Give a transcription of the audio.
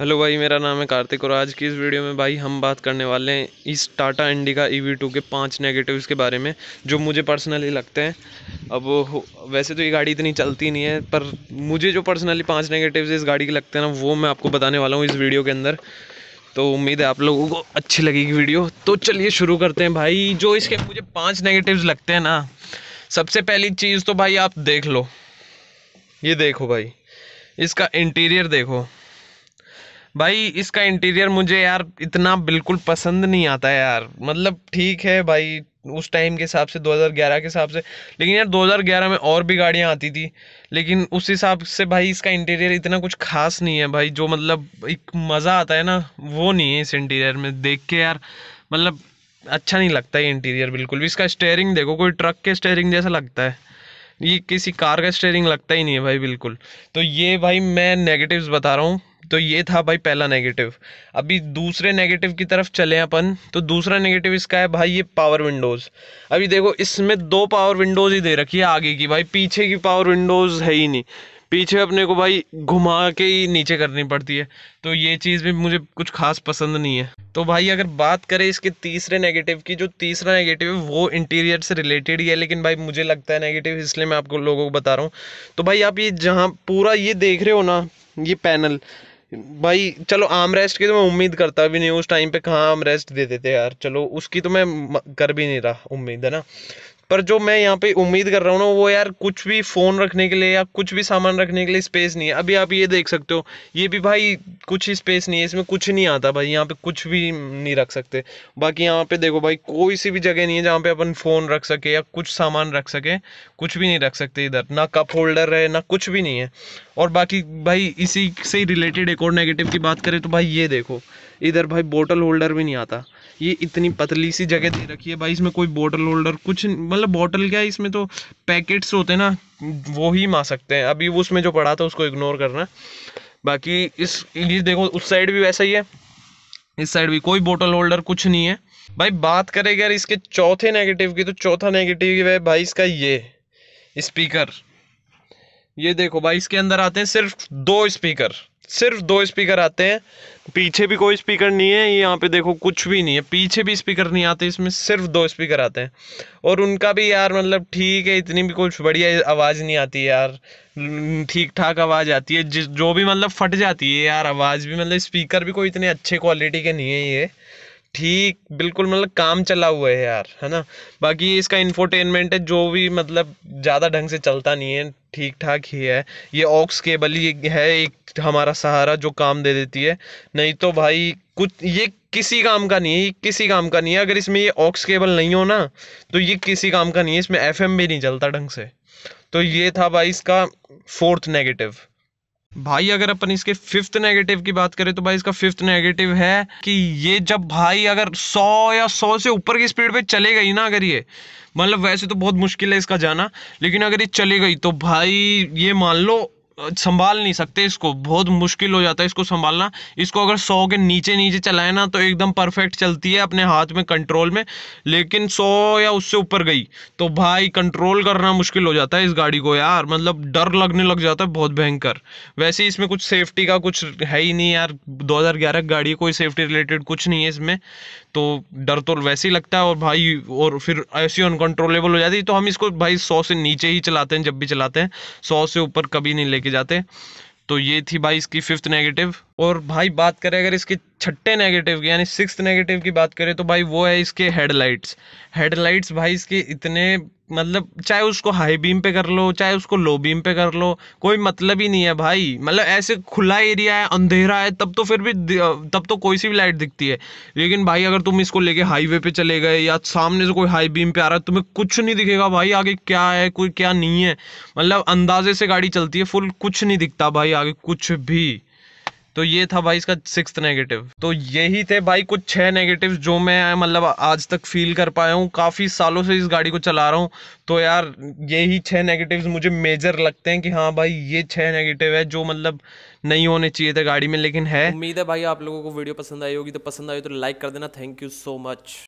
hello भाई मेरा नाम है कार्तिक और आज की इस वीडियो में भाई हम बात करने वाले हैं इस Tata Indica E V two के पांच नेगेटिव्स के बारे में जो मुझे पर्सनली लगते हैं अब वैसे तो ये गाड़ी इतनी चलती नहीं है पर मुझे जो पर्सनली पांच नेगेटिव्स इस गाड़ी के लगते हैं ना वो मैं आपको बताने वाला हूँ इस वीडियो के अंदर तो उम्मीद है आप लोगों को अच्छी लगेगी वीडियो तो चलिए शुरू करते हैं भाई जो इसके मुझे पाँच नेगेटिव्स लगते हैं ना सबसे पहली चीज़ तो भाई आप देख लो ये देखो भाई इसका इंटीरियर देखो भाई इसका इंटीरियर मुझे यार इतना बिल्कुल पसंद नहीं आता यार मतलब ठीक है भाई उस टाइम के हिसाब से 2011 के हिसाब से लेकिन यार 2011 में और भी गाड़ियाँ आती थी लेकिन उस हिसाब से भाई इसका इंटीरियर इतना कुछ खास नहीं है भाई जो मतलब एक मज़ा आता है ना वो नहीं है इस इंटीरियर में देख के यार मतलब अच्छा नहीं लगता है इंटीरियर बिल्कुल भी इसका स्टेयरिंग देखो कोई ट्रक के स्टेयरिंग जैसा लगता है ये किसी कार का स्टेयरिंग लगता ही नहीं है भाई बिल्कुल तो ये भाई मैं नेगेटिव्स बता रहा हूँ तो ये था भाई पहला नेगेटिव अभी दूसरे नेगेटिव की तरफ चले अपन तो दूसरा नेगेटिव इसका है भाई ये पावर विंडोज़ अभी देखो इसमें दो पावर विंडोज़ ही दे रखी है आगे की भाई पीछे की पावर विंडोज़ है ही नहीं पीछे अपने को भाई घुमा के ही नीचे करनी पड़ती है तो ये चीज़ भी मुझे कुछ खास पसंद नहीं है तो भाई अगर बात करें इसके तीसरे नेगेटिव की जो तीसरा नेगेटिव है वो इंटीरियर से रिलेटेड ही है लेकिन भाई मुझे लगता है नेगेटिव इसलिए मैं आपको लोगों को बता रहा हूँ तो भाई आप ये जहाँ पूरा ये देख रहे हो ना ये पैनल भाई चलो आम रेस्ट की तो मैं उम्मीद करता भी नहीं उस टाइम पे कहाँ आम रेस्ट दे देते यार चलो उसकी तो मैं कर भी नहीं रहा उम्मीद है ना पर जो मैं यहाँ पे उम्मीद कर रहा हूँ ना वो यार कुछ भी फ़ोन रखने के लिए या कुछ भी सामान रखने के लिए स्पेस नहीं है अभी आप ये देख सकते हो ये भी भाई कुछ ही स्पेस नहीं है इसमें कुछ नहीं आता भाई यहाँ पे कुछ भी नहीं रख सकते बाकी यहाँ पे देखो भाई कोई सी भी जगह नहीं है जहाँ पे अपन फ़ोन रख सके या कुछ सामान रख सके कुछ भी नहीं रख सकते इधर ना कप होल्डर है ना कुछ भी नहीं है और बाकी भाई इसी से रिलेटेड एक और नेगेटिव की बात करें तो भाई ये देखो इधर भाई बोटल होल्डर भी नहीं आता ये इतनी पतली सी जगह दे रखी है भाई इसमें कोई बोटल होल्डर कुछ मतलब बोटल क्या है इसमें तो पैकेट्स होते हैं ना वो ही मार सकते हैं अभी उसमें जो पड़ा था उसको इग्नोर करना बाकी इस ये देखो उस साइड भी वैसा ही है इस साइड भी कोई बोटल होल्डर कुछ नहीं है भाई बात करें अगर इसके चौथे नेगेटिव की तो चौथा नेगेटिव है भाई इसका ये स्पीकर ये देखो भाई इसके अंदर आते हैं सिर्फ दो स्पीकर सिर्फ दो स्पीकर आते हैं पीछे भी कोई स्पीकर नहीं है यहाँ पे देखो कुछ भी नहीं है पीछे भी स्पीकर नहीं आते इसमें सिर्फ दो स्पीकर आते हैं और उनका भी यार मतलब ठीक है इतनी भी कुछ बढ़िया आवाज़ नहीं आती यार ठीक ठाक आवाज़ आती है जिस जो भी मतलब फट जाती है यार आवाज़ भी मतलब स्पीकर भी कोई इतने अच्छे क्वालिटी के नहीं है ये ठीक बिल्कुल मतलब काम चला हुआ है यार है ना बाकी इसका इंफोटेनमेंट है जो भी मतलब ज़्यादा ढंग से चलता नहीं है ठीक ठाक ही है ये ऑक्स केबल ही है एक हमारा सहारा जो काम दे देती है नहीं तो भाई कुछ ये किसी काम का नहीं है ये किसी काम का नहीं है अगर इसमें ये ऑक्स केबल नहीं हो ना तो ये किसी काम का नहीं है इसमें एफ भी नहीं चलता ढंग से तो ये था भाई इसका फोर्थ नेगेटिव भाई अगर अपन इसके फिफ्थ नेगेटिव की बात करें तो भाई इसका फिफ्थ नेगेटिव है कि ये जब भाई अगर 100 या 100 से ऊपर की स्पीड पे चले गई ना अगर ये मतलब वैसे तो बहुत मुश्किल है इसका जाना लेकिन अगर ये चली गई तो भाई ये मान लो संभाल नहीं सकते इसको बहुत मुश्किल हो जाता है इसको संभालना इसको अगर सौ के नीचे नीचे चलाए ना तो एकदम परफेक्ट चलती है अपने हाथ में कंट्रोल में लेकिन सौ या उससे ऊपर गई तो भाई कंट्रोल करना मुश्किल हो जाता है इस गाड़ी को यार मतलब डर लगने लग जाता है बहुत भयंकर वैसे इसमें कुछ सेफ्टी का कुछ है ही नहीं यार दो गाड़ी कोई सेफ्टी रिलेटेड कुछ नहीं है इसमें तो डर तो वैसे ही लगता है और भाई और फिर ऐसी अनकंट्रोलेबल हो जाती है तो हम इसको भाई सौ से नीचे ही चलाते हैं जब भी चलाते हैं सौ से ऊपर कभी नहीं लेके लेके जाते तो ये थी भाई इसकी फिफ्थ नेगेटिव और भाई बात करें अगर इसके छठे नेगेटिव की यानी सिक्स नेगेटिव की बात करें तो भाई वो है इसके हेडलाइट्स हेडलाइट्स भाई इसके इतने मतलब चाहे उसको हाई बीम पे कर लो चाहे उसको लो बीम पे कर लो कोई मतलब ही नहीं है भाई मतलब ऐसे खुला एरिया है अंधेरा है तब तो फिर भी तब तो कोई सी भी लाइट दिखती है लेकिन भाई अगर तुम इसको लेके हाईवे पे चले गए या सामने से कोई हाई बीम पे आ रहा है तुम्हें कुछ नहीं दिखेगा भाई आगे क्या है कोई क्या नहीं है मतलब अंदाजे से गाड़ी चलती है फुल कुछ नहीं दिखता भाई आगे कुछ भी तो ये था भाई इसका सिक्स नेगेटिव तो यही थे भाई कुछ छह नेगेटिव जो मैं मतलब आज तक फील कर पाया हूँ काफ़ी सालों से इस गाड़ी को चला रहा हूँ तो यार यही छह नेगेटिव्स मुझे मेजर लगते हैं कि हाँ भाई ये छह नेगेटिव है जो मतलब नहीं होने चाहिए थे गाड़ी में लेकिन है उम्मीद है भाई आप लोगों को वीडियो पसंद आई होगी तो पसंद आई तो लाइक कर देना थैंक यू सो मच